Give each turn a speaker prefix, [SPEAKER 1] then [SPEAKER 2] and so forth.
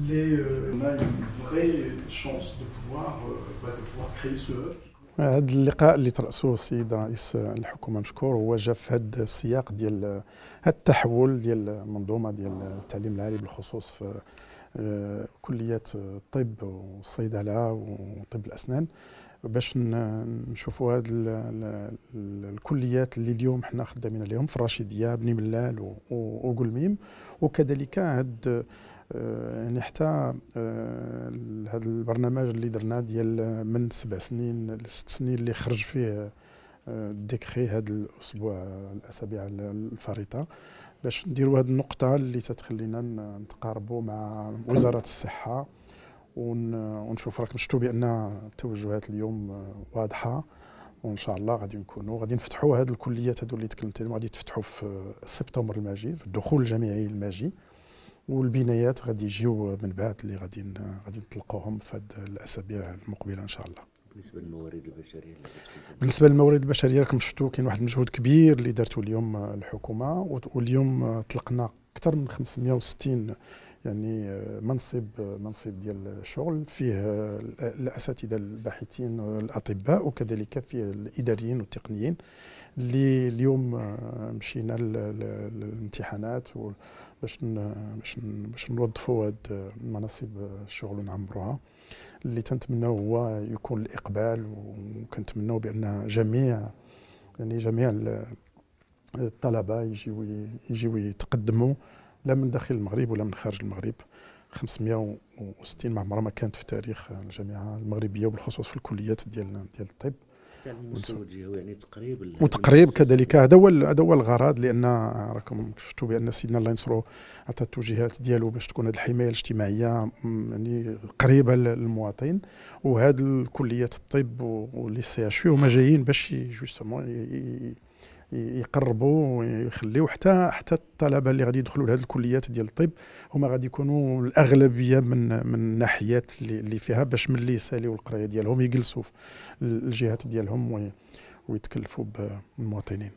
[SPEAKER 1] les, on euh, a une vraie chance de pouvoir, euh, de pouvoir créer ce hub. هذا اللقاء اللي ترأسه السيد رئيس الحكومة مشكور هو جا في هذا السياق ديال هذا التحول ديال المنظومة ديال التعليم العالي بالخصوص في آه، كليات الطب والصيدلة وطب الأسنان باش نشوفوا هاد الكليات اللي اليوم حنا خدامين عليهم في الرشيديه بني ملال وقلميم وكذلك هاد آه، يعني حتى هذا آه، البرنامج اللي درنا ديال من سبع سنين لست سنين اللي خرج فيه آه، الديكري هذا الاسبوع الاسابيع الفريطه باش نديروا هذه النقطه اللي تتخلينا نتقاربوا مع وزاره الصحه ونشوف راك مشتو بان التوجهات اليوم واضحه وان شاء الله غادي نكونوا غادي نفتحوا هذه الكليات هذو اللي تكلمت عليهم غادي تفتحوا في سبتمبر الماجي في الدخول الجامعي الماجي والبنايات غادي يجيو من بعد اللي غادي غادي نطلقوهم في هذه الاسابيع المقبله ان شاء الله بالنسبه للموارد البشريه بالنسبه للموارد البشريه راكم شفتوا كاين واحد المجهود كبير اللي دارته اليوم الحكومه واليوم طلقنا اكثر من 560 يعني آه، منصب آه، منصب ديال الشغل فيه آه، الاساتذه الباحثين الاطباء وكذلك فيه الاداريين والتقنيين اللي اليوم مشينا للامتحانات باش باش باش نوظفوا هاد المناصب الشغل ونعمروها اللي تنتمناو هو يكون الاقبال وكنتمناو بان جميع يعني جميع الطلبه يجيو يجيو يتقدموا لا من داخل المغرب ولا من خارج المغرب 560 ما عمرها ما كانت في تاريخ الجامعه المغربيه وبالخصوص في الكليات ديال ديال الطب يعني تقريب وتقريب كذلك هذا هو هذا هو الغرض لان راكم شفتوا بان سيدنا الله ينصرو عطى التوجيهات ديالو باش تكون هذه الحمايه الاجتماعيه يعني قريبه للمواطن وهذه الكليات الطب واللي سي اش هما جايين باش جوستومون يقربوا ويخليوا حتى حتى الطلبه اللي غادي يدخلوا لهذ الكليات ديال الطب هما غادي يكونوا الاغلبيه من من الناحيات اللي فيها باش ملي يساليوا القرايه ديالهم يجلسوا في الجهات ديالهم ويتكلفوا بالمواطنين